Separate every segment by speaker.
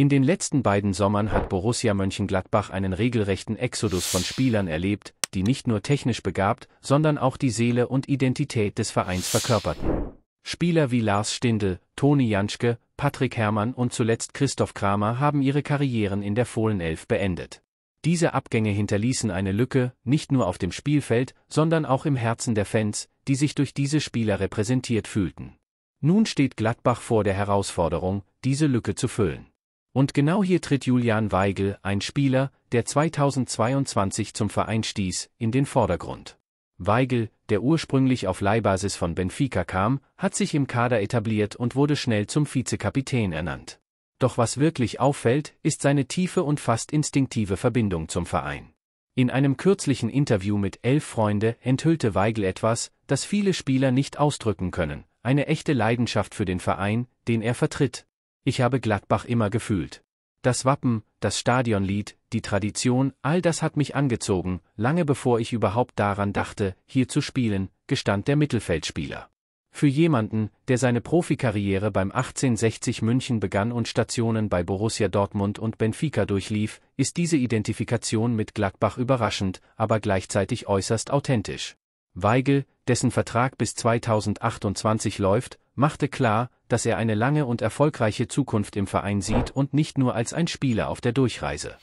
Speaker 1: In den letzten beiden Sommern hat Borussia Mönchengladbach einen regelrechten Exodus von Spielern erlebt, die nicht nur technisch begabt, sondern auch die Seele und Identität des Vereins verkörperten. Spieler wie Lars Stindl, Toni Janschke, Patrick Herrmann und zuletzt Christoph Kramer haben ihre Karrieren in der Fohlenelf beendet. Diese Abgänge hinterließen eine Lücke, nicht nur auf dem Spielfeld, sondern auch im Herzen der Fans, die sich durch diese Spieler repräsentiert fühlten. Nun steht Gladbach vor der Herausforderung, diese Lücke zu füllen. Und genau hier tritt Julian Weigel, ein Spieler, der 2022 zum Verein stieß, in den Vordergrund. Weigel, der ursprünglich auf Leihbasis von Benfica kam, hat sich im Kader etabliert und wurde schnell zum Vizekapitän ernannt. Doch was wirklich auffällt, ist seine tiefe und fast instinktive Verbindung zum Verein. In einem kürzlichen Interview mit elf Freunde enthüllte Weigel etwas, das viele Spieler nicht ausdrücken können, eine echte Leidenschaft für den Verein, den er vertritt, ich habe Gladbach immer gefühlt. Das Wappen, das Stadionlied, die Tradition, all das hat mich angezogen, lange bevor ich überhaupt daran dachte, hier zu spielen, gestand der Mittelfeldspieler. Für jemanden, der seine Profikarriere beim 1860 München begann und Stationen bei Borussia Dortmund und Benfica durchlief, ist diese Identifikation mit Gladbach überraschend, aber gleichzeitig äußerst authentisch. Weigel, dessen Vertrag bis 2028 läuft, machte klar, dass er eine lange und erfolgreiche Zukunft im Verein sieht und nicht nur als ein Spieler auf der Durchreise.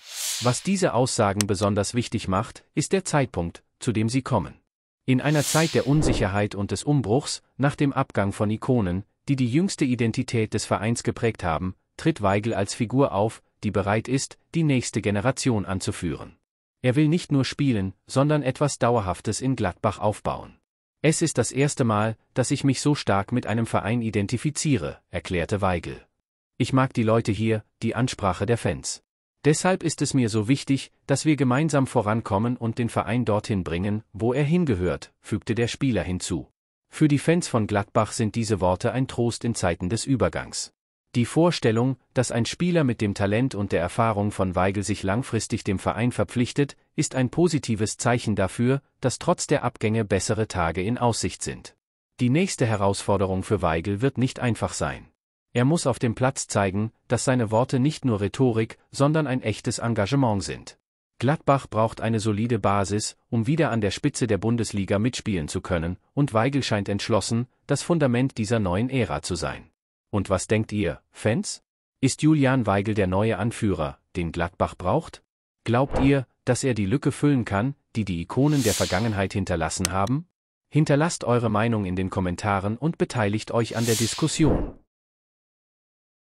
Speaker 1: Was diese Aussagen besonders wichtig macht, ist der Zeitpunkt, zu dem sie kommen. In einer Zeit der Unsicherheit und des Umbruchs, nach dem Abgang von Ikonen, die die jüngste Identität des Vereins geprägt haben, tritt Weigel als Figur auf, die bereit ist, die nächste Generation anzuführen. Er will nicht nur spielen, sondern etwas Dauerhaftes in Gladbach aufbauen. Es ist das erste Mal, dass ich mich so stark mit einem Verein identifiziere, erklärte Weigel. Ich mag die Leute hier, die Ansprache der Fans. Deshalb ist es mir so wichtig, dass wir gemeinsam vorankommen und den Verein dorthin bringen, wo er hingehört, fügte der Spieler hinzu. Für die Fans von Gladbach sind diese Worte ein Trost in Zeiten des Übergangs. Die Vorstellung, dass ein Spieler mit dem Talent und der Erfahrung von Weigel sich langfristig dem Verein verpflichtet, ist ein positives Zeichen dafür, dass trotz der Abgänge bessere Tage in Aussicht sind. Die nächste Herausforderung für Weigel wird nicht einfach sein. Er muss auf dem Platz zeigen, dass seine Worte nicht nur Rhetorik, sondern ein echtes Engagement sind. Gladbach braucht eine solide Basis, um wieder an der Spitze der Bundesliga mitspielen zu können, und Weigel scheint entschlossen, das Fundament dieser neuen Ära zu sein. Und was denkt ihr, Fans? Ist Julian Weigel der neue Anführer, den Gladbach braucht? Glaubt ihr, dass er die Lücke füllen kann, die die Ikonen der Vergangenheit hinterlassen haben? Hinterlasst eure Meinung in den Kommentaren und beteiligt euch an der Diskussion.